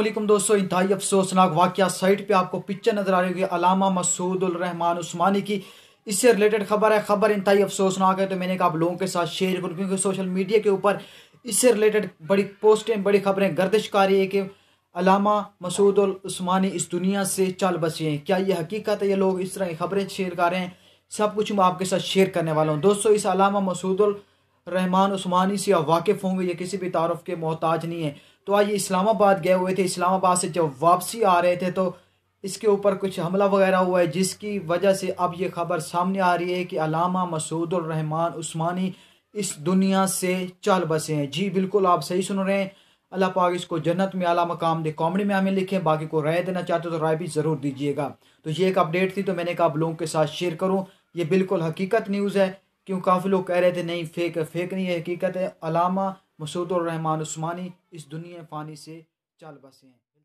असलम दोस्तों इंतहाई अफसोसनाक वाक्य साइट पे आपको पिक्चर नज़र आ रही होगी अलामा मसूदुलरहमान उस्मानी की इससे रिलेटेड खबर है खबर इंतहाई अफसोसनाक है तो मैंने कहा आप लोगों के साथ शेयर करूँ क्योंकि सोशल मीडिया के ऊपर इससे रिलेटेड बड़ी पोस्टें बड़ी खबरें गर्दिश कर रही है कि अलामा मसूद उस्मानी इस दुनिया से चल बसी हैं क्या ये हकीकत है ये लोग इस तरह की खबरें शेयर कर रहे हैं सब कुछ मैं आपके साथ शेयर करने वाला हूँ दोस्तों इस अलामा मसूद रहमान उस्मानी से या वाकिफ़ होंगे ये किसी भी तारफ़ के मोहताज नहीं है तो आज इस्लामाबाद गए हुए थे इस्लामाबाद से जब वापसी आ रहे थे तो इसके ऊपर कुछ हमला वगैरह हुआ है जिसकी वजह से अब ये खबर सामने आ रही है कि अलामा रहमान उस्मानी इस दुनिया से चल बसे हैं जी बिल्कुल आप सही सुन रहे हैं अल्लाह पाक इसको जन्नत में आला मकाम दे कॉमेडी में हमें लिखें बाकी को राय देना चाहते हो तो राय भी ज़रूर दीजिएगा तो ये एक अपडेट थी तो मैंने कहा आप लोगों के साथ शेयर करूँ ये बिल्कुल हकीकत न्यूज़ है क्यों काफ़ी लोग कह रहे थे नहीं फेक है फेक नहीं है हकीकत है अलामा मसूद रहमान उस्मानी इस दुनिया फ़ानी से चल बसे हैं